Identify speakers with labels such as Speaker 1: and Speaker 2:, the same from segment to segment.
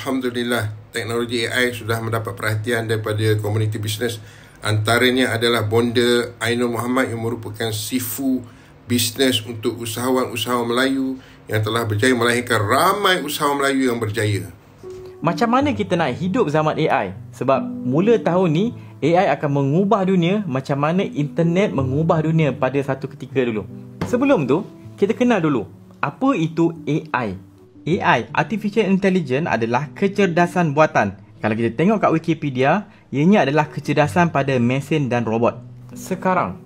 Speaker 1: Alhamdulillah teknologi AI sudah mendapat perhatian daripada komuniti bisnes antaranya adalah bonda Ainul Muhammad yang merupakan sifu bisnes untuk usahawan-usahawan Melayu yang telah berjaya melahirkan ramai usahawan Melayu yang berjaya.
Speaker 2: Macam mana kita nak hidup zaman AI? Sebab mula tahun ni AI akan mengubah dunia macam mana internet mengubah dunia pada satu ketika dulu. Sebelum tu, kita kenal dulu apa itu AI. AI, Artificial Intelligence adalah kecerdasan buatan. Kalau kita tengok kat Wikipedia, ianya adalah kecerdasan pada mesin dan robot. Sekarang,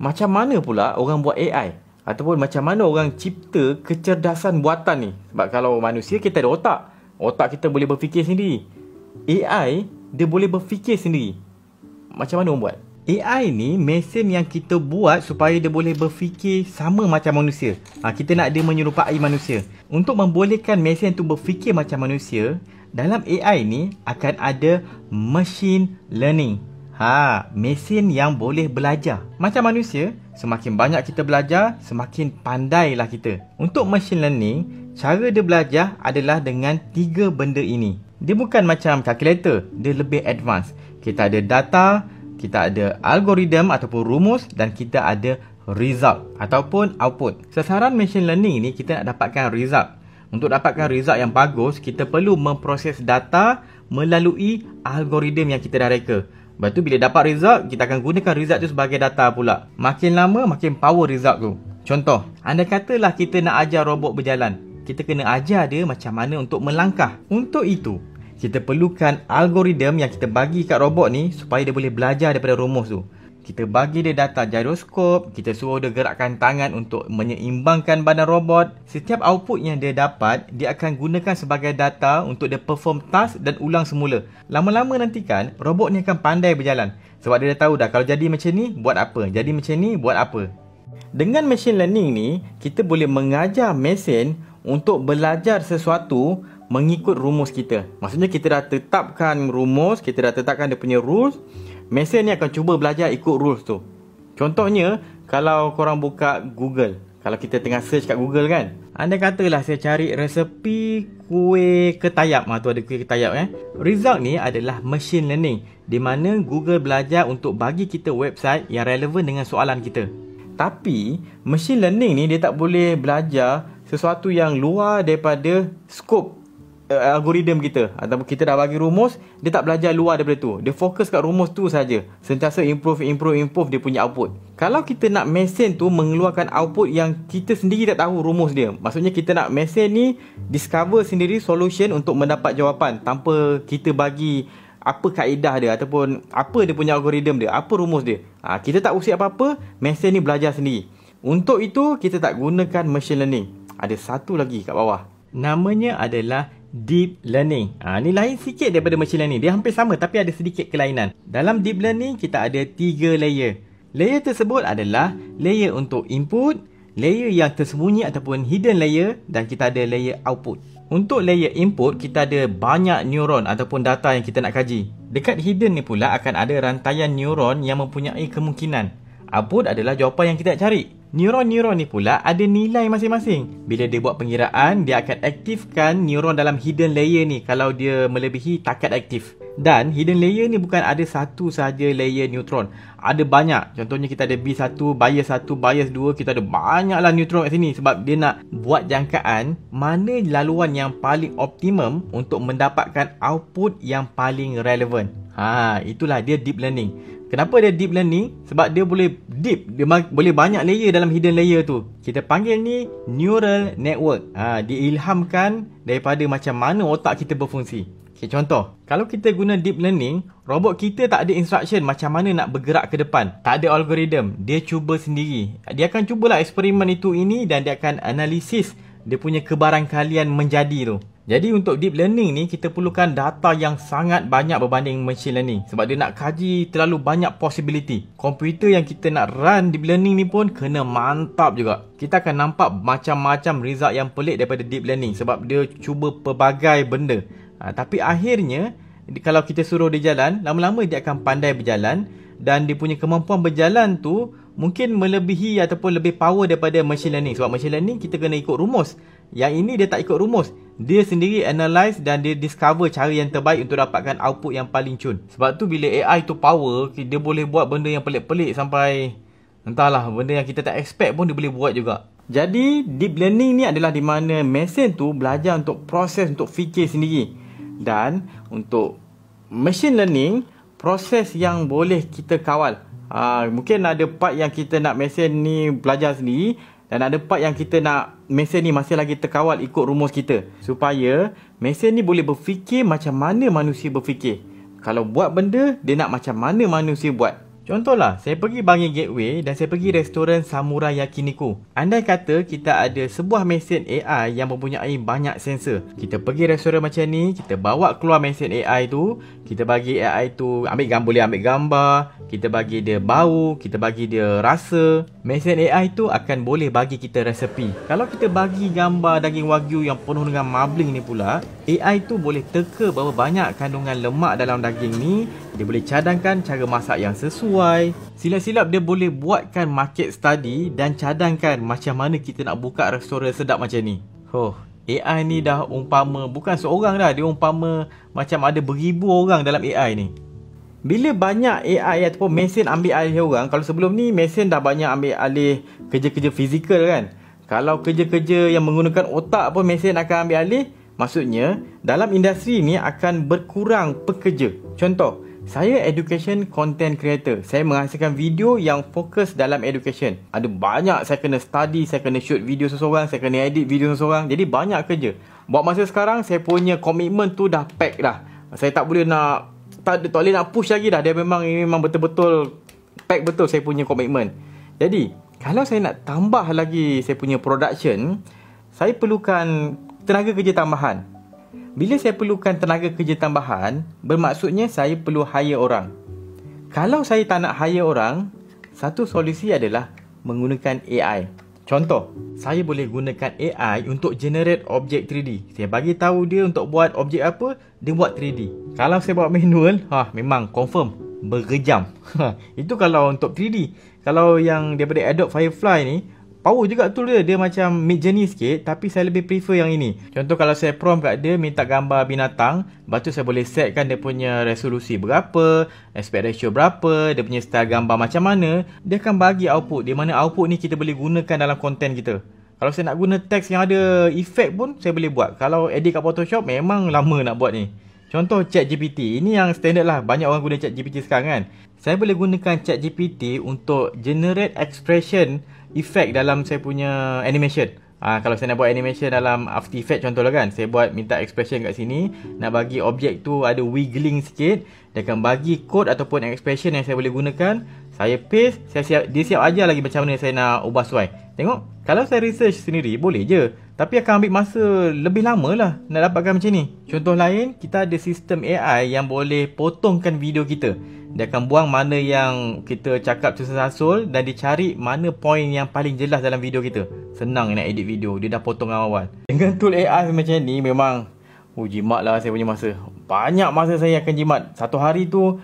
Speaker 2: macam mana pula orang buat AI? Ataupun macam mana orang cipta kecerdasan buatan ni? Sebab kalau manusia, kita ada otak. Otak kita boleh berfikir sendiri. AI, dia boleh berfikir sendiri. Macam mana orang buat? AI ni mesin yang kita buat supaya dia boleh berfikir sama macam manusia. Ha, kita nak dia menyerupai manusia. Untuk membolehkan mesin tu berfikir macam manusia, dalam AI ni akan ada machine learning. Ha, mesin yang boleh belajar. Macam manusia, semakin banyak kita belajar, semakin pandailah kita. Untuk machine learning, cara dia belajar adalah dengan tiga benda ini. Dia bukan macam calculator, dia lebih advance. Kita ada data, kita ada algoritma ataupun rumus dan kita ada result ataupun output. Sasaran machine learning ni kita nak dapatkan result. Untuk dapatkan result yang bagus, kita perlu memproses data melalui algoritma yang kita dah reka. Lepas tu bila dapat result, kita akan gunakan result tu sebagai data pula. Makin lama, makin power result tu. Contoh, anda katalah kita nak ajar robot berjalan. Kita kena ajar dia macam mana untuk melangkah. Untuk itu, kita perlukan algoritma yang kita bagi kat robot ni supaya dia boleh belajar daripada rumus tu. Kita bagi dia data gyroskop, kita suruh dia gerakkan tangan untuk menyeimbangkan badan robot. Setiap output yang dia dapat, dia akan gunakan sebagai data untuk dia perform task dan ulang semula. Lama-lama nantikan kan, robot ni akan pandai berjalan. Sebab dia dah tahu dah kalau jadi macam ni, buat apa. Jadi macam ni, buat apa. Dengan machine learning ni, kita boleh mengajar mesin untuk belajar sesuatu mengikut rumus kita. Maksudnya kita dah tetapkan rumus, kita dah tetapkan dia punya rules. Mesin ni akan cuba belajar ikut rules tu. Contohnya, kalau korang buka Google. Kalau kita tengah search kat Google kan. Anda katalah saya cari resepi kuih ketayap. Ha, tu ada kuih ketayap eh. Result ni adalah machine learning. Di mana Google belajar untuk bagi kita website yang relevan dengan soalan kita. Tapi, machine learning ni dia tak boleh belajar sesuatu yang luar daripada scope uh, eh, algoritma kita ataupun kita dah bagi rumus dia tak belajar luar daripada tu dia fokus kat rumus tu saja sentiasa improve improve improve dia punya output kalau kita nak mesin tu mengeluarkan output yang kita sendiri tak tahu rumus dia maksudnya kita nak mesin ni discover sendiri solution untuk mendapat jawapan tanpa kita bagi apa kaedah dia ataupun apa dia punya algoritma dia apa rumus dia ha, kita tak usik apa-apa mesin ni belajar sendiri untuk itu kita tak gunakan machine learning ada satu lagi kat bawah namanya adalah deep learning. Ha, ni lain sikit daripada machine learning. Dia hampir sama tapi ada sedikit kelainan. Dalam deep learning, kita ada tiga layer. Layer tersebut adalah layer untuk input, layer yang tersembunyi ataupun hidden layer dan kita ada layer output. Untuk layer input, kita ada banyak neuron ataupun data yang kita nak kaji. Dekat hidden ni pula akan ada rantaian neuron yang mempunyai kemungkinan. Output adalah jawapan yang kita nak cari neuron-neuron ni pula ada nilai masing-masing. Bila dia buat pengiraan, dia akan aktifkan neuron dalam hidden layer ni kalau dia melebihi takat aktif. Dan hidden layer ni bukan ada satu sahaja layer neutron. Ada banyak. Contohnya kita ada B1, bias 1, bias 2. Kita ada banyaklah neutron kat sini sebab dia nak buat jangkaan mana laluan yang paling optimum untuk mendapatkan output yang paling relevant. Ha, itulah dia deep learning. Kenapa dia deep learning? Sebab dia boleh deep, dia boleh banyak layer dalam hidden layer tu. Kita panggil ni neural network. Ha, diilhamkan daripada macam mana otak kita berfungsi. Okay, contoh, kalau kita guna deep learning, robot kita tak ada instruction macam mana nak bergerak ke depan. Tak ada algorithm, dia cuba sendiri. Dia akan cubalah eksperimen itu ini dan dia akan analisis dia punya kebarangkalian menjadi tu. Jadi untuk deep learning ni kita perlukan data yang sangat banyak berbanding machine learning sebab dia nak kaji terlalu banyak possibility. Komputer yang kita nak run deep learning ni pun kena mantap juga. Kita akan nampak macam-macam result yang pelik daripada deep learning sebab dia cuba pelbagai benda. Ha, tapi akhirnya kalau kita suruh dia jalan, lama-lama dia akan pandai berjalan dan dia punya kemampuan berjalan tu mungkin melebihi ataupun lebih power daripada machine learning sebab machine learning kita kena ikut rumus. Yang ini dia tak ikut rumus dia sendiri analyze dan dia discover cara yang terbaik untuk dapatkan output yang paling cun. Sebab tu bila AI tu power, dia boleh buat benda yang pelik-pelik sampai entahlah benda yang kita tak expect pun dia boleh buat juga. Jadi deep learning ni adalah di mana mesin tu belajar untuk proses untuk fikir sendiri. Dan untuk machine learning, proses yang boleh kita kawal. Uh, mungkin ada part yang kita nak mesin ni belajar sendiri dan ada part yang kita nak mesin ni masih lagi terkawal ikut rumus kita. Supaya mesin ni boleh berfikir macam mana manusia berfikir. Kalau buat benda, dia nak macam mana manusia buat. Contohlah, saya pergi Bangi Gateway dan saya pergi restoran Samurai Yakiniku. Andai kata kita ada sebuah mesin AI yang mempunyai banyak sensor. Kita pergi restoran macam ni, kita bawa keluar mesin AI tu. Kita bagi AI tu, ambil gambar, boleh ambil gambar. Kita bagi dia bau, kita bagi dia rasa. Mesin AI tu akan boleh bagi kita resepi. Kalau kita bagi gambar daging wagyu yang penuh dengan marbling ni pula, AI tu boleh teka berapa banyak kandungan lemak dalam daging ni, dia boleh cadangkan cara masak yang sesuai. Silap-silap dia boleh buatkan market study dan cadangkan macam mana kita nak buka restoran sedap macam ni. Oh, AI ni dah umpama bukan seorang dah, dia umpama macam ada beribu orang dalam AI ni bila banyak AI ataupun mesin ambil alih orang, kalau sebelum ni mesin dah banyak ambil alih kerja-kerja fizikal kan. Kalau kerja-kerja yang menggunakan otak pun mesin akan ambil alih, maksudnya dalam industri ni akan berkurang pekerja. Contoh, saya education content creator. Saya menghasilkan video yang fokus dalam education. Ada banyak saya kena study, saya kena shoot video seseorang, saya kena edit video seseorang. Jadi banyak kerja. Buat masa sekarang, saya punya komitmen tu dah pack dah. Saya tak boleh nak tak, tak boleh nak push lagi dah Dia memang memang betul-betul Pack betul saya punya komitmen Jadi Kalau saya nak tambah lagi Saya punya production Saya perlukan Tenaga kerja tambahan Bila saya perlukan tenaga kerja tambahan Bermaksudnya saya perlu hire orang Kalau saya tak nak hire orang Satu solusi adalah Menggunakan AI Contoh, saya boleh gunakan AI untuk generate objek 3D. Saya bagi tahu dia untuk buat objek apa, dia buat 3D. Kalau saya buat manual, ha memang confirm bergejam. Ha, itu kalau untuk 3D. Kalau yang daripada Adobe Firefly ni, power juga tu dia dia macam mid journey sikit tapi saya lebih prefer yang ini contoh kalau saya prompt kat dia minta gambar binatang lepas saya boleh setkan dia punya resolusi berapa aspect ratio berapa dia punya style gambar macam mana dia akan bagi output di mana output ni kita boleh gunakan dalam konten kita kalau saya nak guna teks yang ada efek pun saya boleh buat kalau edit kat photoshop memang lama nak buat ni Contoh chat GPT ini yang standard lah. Banyak orang guna chat GPT sekarang kan. Saya boleh gunakan chat GPT untuk generate expression effect dalam saya punya animation. Ha, kalau saya nak buat animation dalam After Effects contohlah kan. Saya buat minta expression kat sini. Nak bagi objek tu ada wiggling sikit. Dia akan bagi code ataupun expression yang saya boleh gunakan. Saya paste. Saya siap, dia siap ajar lagi macam mana saya nak ubah suai. Tengok. Kalau saya research sendiri boleh je. Tapi akan ambil masa lebih lama lah nak dapatkan macam ni. Contoh lain, kita ada sistem AI yang boleh potongkan video kita. Dia akan buang mana yang kita cakap susah-susul dan dicari mana poin yang paling jelas dalam video kita. Senang nak edit video, dia dah potong awal-awal. Dengan tool AI macam ni memang uh, jimat lah saya punya masa. Banyak masa saya akan jimat. Satu hari tu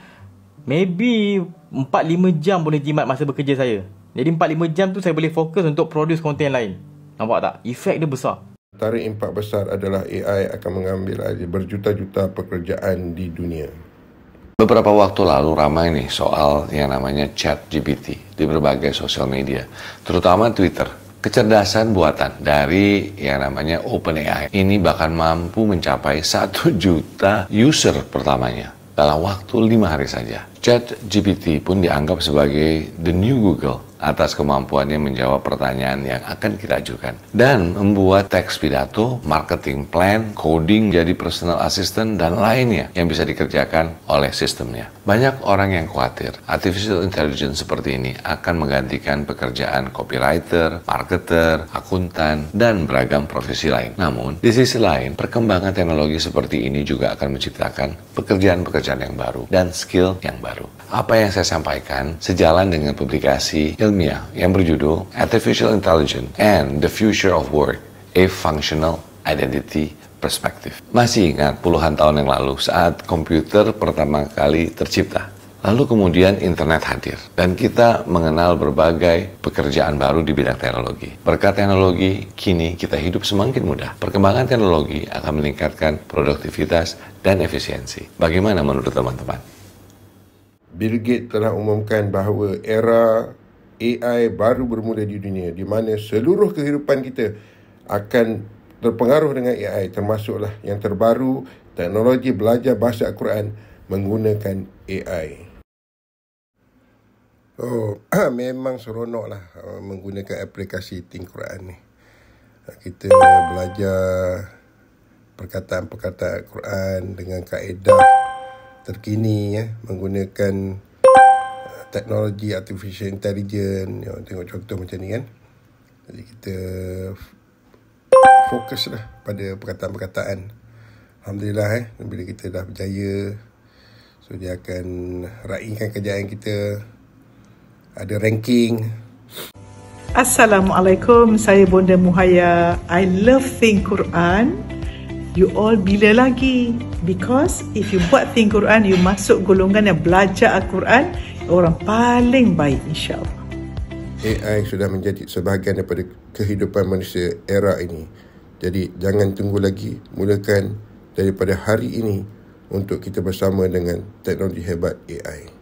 Speaker 2: maybe 4-5 jam boleh jimat masa bekerja saya. Jadi 4-5 jam tu saya boleh fokus untuk produce konten lain. Nampak tak? Efek dia besar.
Speaker 1: Tarik impak besar adalah AI akan mengambil alih berjuta-juta pekerjaan di dunia.
Speaker 3: Beberapa waktu lalu ramai nih soal yang namanya chat GPT di berbagai sosial media, terutama Twitter. Kecerdasan buatan dari yang namanya OpenAI ini bahkan mampu mencapai satu juta user pertamanya dalam waktu lima hari saja. Chat GPT pun dianggap sebagai the new Google atas kemampuannya menjawab pertanyaan yang akan kita ajukan. Dan membuat teks pidato, marketing plan, coding jadi personal assistant, dan lainnya yang bisa dikerjakan oleh sistemnya. Banyak orang yang khawatir artificial intelligence seperti ini akan menggantikan pekerjaan copywriter, marketer, akuntan, dan beragam profesi lain. Namun, di sisi lain, perkembangan teknologi seperti ini juga akan menciptakan pekerjaan-pekerjaan yang baru dan skill yang baru. Apa yang saya sampaikan sejalan dengan publikasi yang ilmiah yang berjudul Artificial Intelligence and the Future of Work, a Functional Identity Perspective. Masih ingat puluhan tahun yang lalu saat komputer pertama kali tercipta? Lalu kemudian internet hadir dan kita mengenal berbagai pekerjaan baru di bidang teknologi. Berkat teknologi, kini kita hidup semakin mudah. Perkembangan teknologi akan meningkatkan produktivitas dan efisiensi. Bagaimana menurut teman-teman?
Speaker 1: Bill Gates telah umumkan bahawa era AI baru bermula di dunia di mana seluruh kehidupan kita akan terpengaruh dengan AI termasuklah yang terbaru teknologi belajar bahasa Al-Quran menggunakan AI. Oh, memang seronoklah uh, menggunakan aplikasi Think Quran ni. Uh, kita belajar perkataan-perkataan Al-Quran dengan kaedah terkini ya menggunakan teknologi artificial intelligence you ya, know, tengok contoh macam ni kan jadi kita fokus lah pada perkataan-perkataan Alhamdulillah eh bila kita dah berjaya so dia akan raihkan kerjaan kita ada ranking
Speaker 2: Assalamualaikum saya Bonda Muhaya I love think Quran you all bila lagi? Because if you buat think Quran, you masuk golongan yang belajar Al-Quran, orang paling baik insyaAllah.
Speaker 1: AI sudah menjadi sebahagian daripada kehidupan manusia era ini. Jadi jangan tunggu lagi, mulakan daripada hari ini untuk kita bersama dengan teknologi hebat AI.